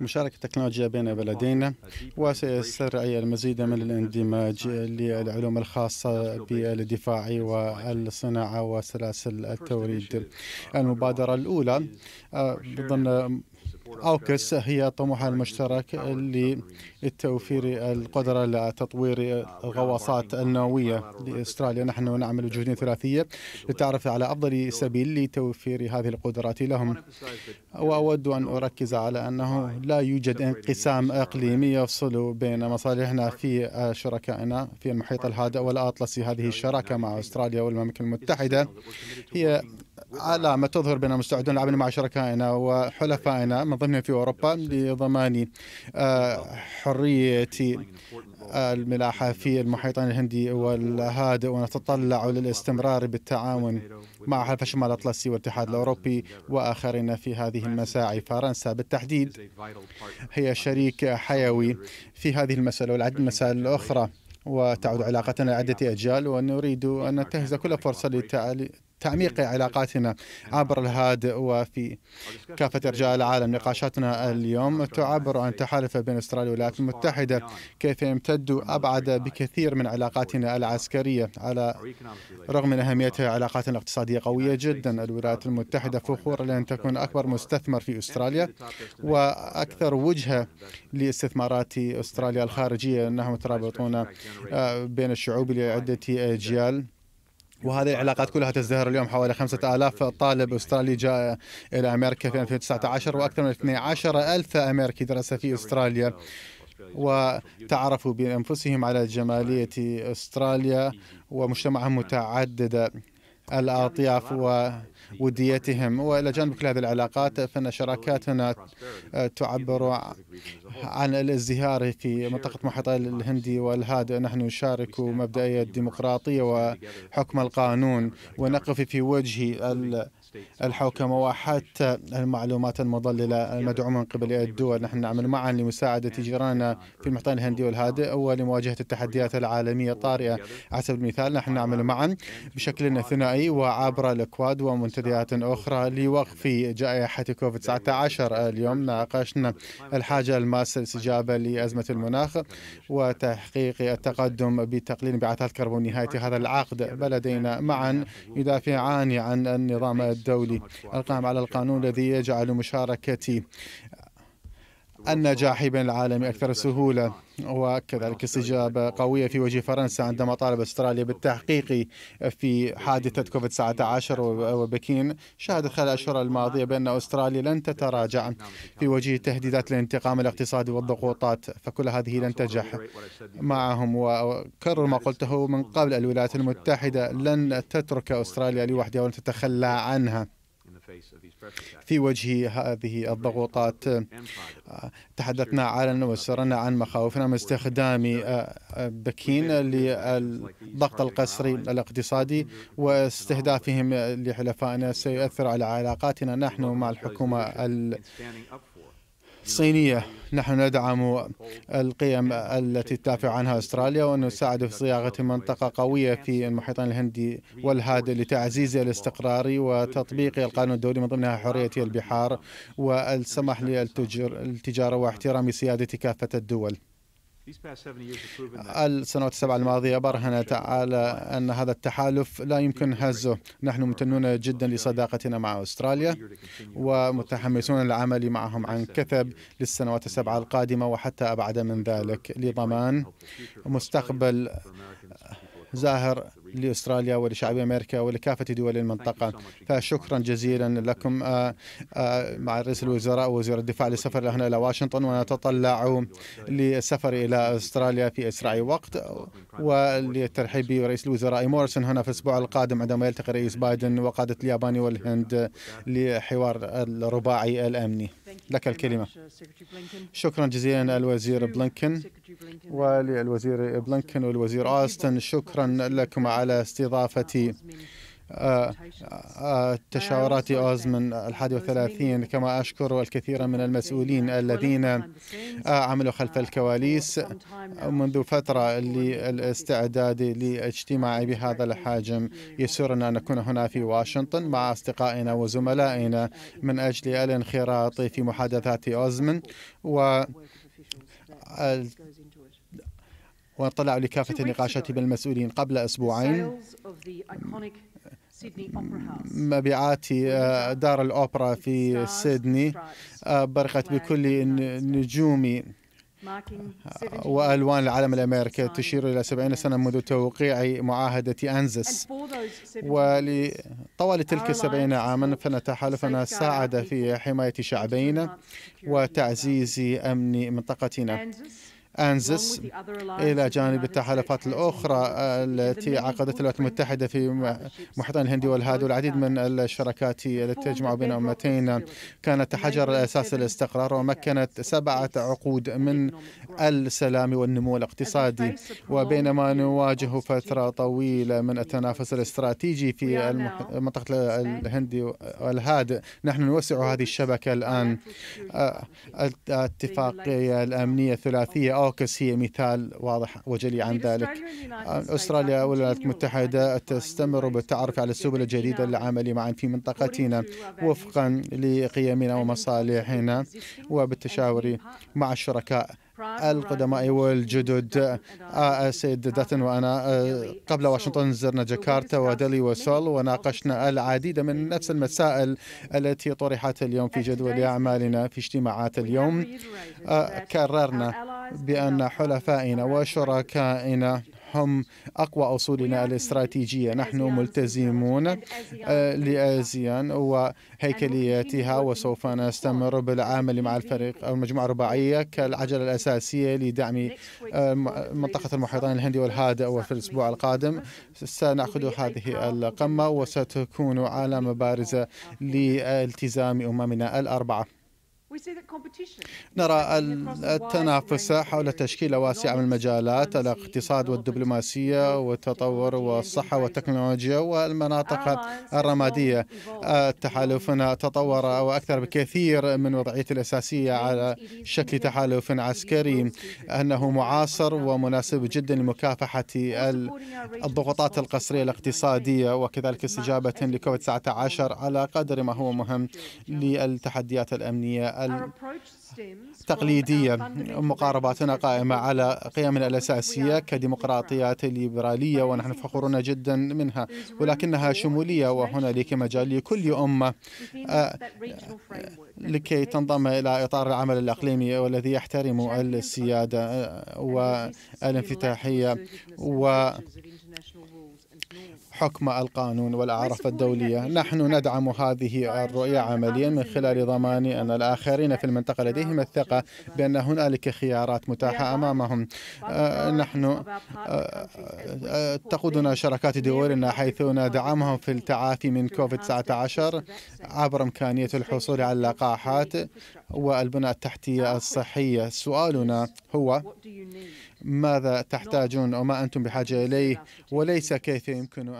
مشاركة التكنولوجيا بين بلدينا وسيسر أي المزيد من الاندماج للعلوم الخاصة بالدفاع والصناعة وسلاسل التوريد المبادرة الأولى ضمن آه، أوكس هي طموحها المشترك لتوفير القدرة لتطوير uh, الغواصات النووية لأستراليا نحن نعمل جهود ثلاثية للتعرف على أفضل سبيل لتوفير هذه القدرات لهم وأود أن أركز على أنه لا يوجد انقسام إقليمي يفصل بين مصالحنا في شركائنا في المحيط الهادئ والأطلسي هذه الشراكة مع أستراليا والمملكة المتحدة هي علامة آه، تظهر بأننا مستعدون للعمل مع شركائنا وحلفائنا من ضمنهم في أوروبا لضمان آه، حرية آه، الملاحة في المحيطين الهندي والهادئ ونتطلع للاستمرار بالتعاون مع حلف الشمال الأطلسي والاتحاد الأوروبي وآخرين في هذه المساعي فرنسا بالتحديد هي شريك حيوي في هذه المسألة والعديد من المسائل الأخرى وتعود علاقتنا لعدة أجيال ونريد أن ننتهز كل فرصة تعميق إيه. علاقاتنا إيه. عبر الهاد وفي كافة إيه. أرجاء العالم نقاشاتنا اليوم تعبر عن تحالف بين استراليا والولايات المتحدة كيف يمتد أبعد بكثير من علاقاتنا العسكرية على رغم من أهميتها علاقاتنا الاقتصادية قوية جدا الولايات المتحدة فخورة لأن تكون أكبر مستثمر في أستراليا وأكثر وجهة لاستثمارات أستراليا الخارجية أنهم يترابطون آه، بين الشعوب لعدة أجيال وهذه العلاقات كلها تزدهر اليوم حوالي 5000 طالب أسترالي جاء إلى أمريكا في 2019 وأكثر من 12000 أمريكي درس في أستراليا وتعرفوا بأنفسهم على جمالية أستراليا ومجتمعهم متعدد الأطياف ووديتهم وإلى جانب كل هذه العلاقات فإن شراكاتنا تعبر عن الازدهار في منطقة محيط الهندي والهادئ نحن نشارك مبدئية الديمقراطية وحكم القانون ونقف في وجه الحوكمة وحتى المعلومات المضللة المدعومة من قبل الدول نحن نعمل معا لمساعدة جيراننا في المحيط الهندي والهادئ ولمواجهة التحديات العالمية الطارئة على سبيل المثال نحن نعمل معا بشكل ثنائي وعبر الأكواد ومنتديات أخرى لوقف جائحة كوفيد 19 اليوم ناقشنا الحاجة الماسة للاستجابة لأزمة المناخ وتحقيق التقدم بتقليل انبعاثات الكربون نهاية هذا العقد بلدينا معا يدافعان عن النظام الدولي القائم على القانون الذي يجعل مشاركة النجاح بين العالم أكثر سهولة وكذلك استجابة قوية في وجه فرنسا عندما طالب استراليا بالتحقيق في حادثة كوفيد 19 وبكين شهدت خلال الأشهر الماضية بأن أستراليا لن تتراجع في وجه تهديدات الانتقام الاقتصادي والضغوطات فكل هذه لن تنجح معهم وكرر ما قلته من قبل الولايات المتحدة لن تترك أستراليا لوحدها ولن تتخلى عنها في وجه هذه الضغوطات تحدثنا علنا وسرنا عن مخاوفنا من استخدام آه، بكين للضغط القسري الاقتصادي واستهدافهم لحلفائنا سيؤثر على علاقاتنا نحن مع الحكومة صينية نحن ندعم القيم التي تدافع عنها استراليا ونساعد في صياغه منطقه قويه في المحيط الهندي والهادئ لتعزيز الاستقرار وتطبيق القانون الدولي من ضمنها حريه البحار والسماح للتجاره واحترام سياده كافه الدول. السنوات السبع الماضية برهنت على أن هذا التحالف لا يمكن هزه نحن ممتنون جدا لصداقتنا مع أستراليا ومتحمسون للعمل معهم عن كثب للسنوات السبعة القادمة وحتى أبعد من ذلك لضمان مستقبل زاهر لاستراليا ولشعب امريكا ولكافه دول المنطقه فشكرا جزيلا لكم آه، آه، مع رئيس الوزراء وزير الدفاع للسفر هنا الى واشنطن ونتطلع للسفر الى استراليا في اسرع وقت وللترحيب برئيس الوزراء مورسون هنا في الاسبوع القادم عندما يلتقي رئيس بايدن وقاده اليابان والهند لحوار الرباعي الامني لك الكلمة شكرا جزيلا الوزير بلينكن وللوزير بلينكن والوزير آستن شكرا لكم على استضافتي تشاورات أوز من الحادي وثلاثين كما أشكر الكثير من المسؤولين الذين آه، عملوا خلف الكواليس منذ فترة للاستعداد لاجتماعي بهذا الحجم يسرنا أن نكون هنا في واشنطن مع أصدقائنا وزملائنا من أجل الانخراط في محادثات أوزمن و واطلعوا لكافة النقاشات بالمسؤولين قبل أسبوعين مبيعات آه، دار الأوبرا في سيدني آه، برقت بكل نجوم آه، وألوان العالم الأمريكي تشير إلى 70 سنة منذ توقيع معاهدة أنزس ولطوال تلك السبعين عاما فنتحالفنا ساعد في حماية شعبينا وتعزيز أمن منطقتنا أنزس إلى جانب التحالفات الأخرى التي عقدت الولايات المتحدة في محيطنا الهندي والهادي والعديد من الشراكات التي تجمع بين أمتين كانت حجر أساس الاستقرار ومكنت سبعة عقود من السلام والنمو الاقتصادي وبينما نواجه فترة طويلة من التنافس الاستراتيجي في منطقة الهندي والهاد نحن نوسع هذه الشبكة الآن آه، الاتفاقية الأمنية الثلاثية أو الاوكس هي مثال واضح وجلي عن ذلك آه، أستراليا والولايات المتحدة تستمر بالتعرف على السبل الجديدة للعمل معا في منطقتنا وفقا لقيمنا ومصالحنا وبالتشاور مع الشركاء القدماء والجدد السيد آه، داتن وأنا آه، قبل واشنطن زرنا جاكرتا ودلي وسول وناقشنا العديد من نفس المسائل التي طرحت اليوم في جدول أعمالنا في اجتماعات اليوم كررنا بأن حلفائنا وشركائنا هم أقوى أصولنا الاستراتيجية نحن ملتزمون آه، لآزيان وهيكليتها وسوف نستمر بالعمل مع الفريق أو المجموعة الرباعية كالعجلة الأساسية لدعم آه، منطقة المحيطان الهندي والهادئ وفي الأسبوع القادم سنأخذ هذه القمة وستكون علامة بارزة لالتزام أممنا الأربعة نرى التنافس حول تشكيل واسعة من المجالات الاقتصاد والدبلوماسية والتطور والصحة والتكنولوجيا والمناطق الرمادية التحالف آه، تطور وأكثر بكثير من وضعيته الأساسية على شكل تحالف عسكري أنه معاصر ومناسب جدا لمكافحة الضغوطات القصرية الاقتصادية وكذلك استجابة لكوفيد 19 على قدر ما هو مهم للتحديات الأمنية التقليدية مقارباتنا قائمة على قيمنا الأساسية كديمقراطيات ليبرالية ونحن فخورون جدا منها ولكنها شمولية وهنالك مجال لكل أمة آه، لكي تنضم إلى إطار العمل الأقليمي والذي يحترم السيادة آه، والانفتاحية و حكم القانون والأعراف الدولية نحن ندعم هذه الرؤية عمليا من خلال ضمان أن الآخرين في المنطقة لديهم الثقة بأن هنالك خيارات متاحة أمامهم آه، نحن آه، آه، تقودنا شركات دولنا حيث ندعمهم في التعافي من كوفيد 19 عبر إمكانية الحصول على اللقاحات والبنى التحتية الصحية سؤالنا هو ماذا تحتاجون وما أنتم بحاجة إليه وليس كيف يمكن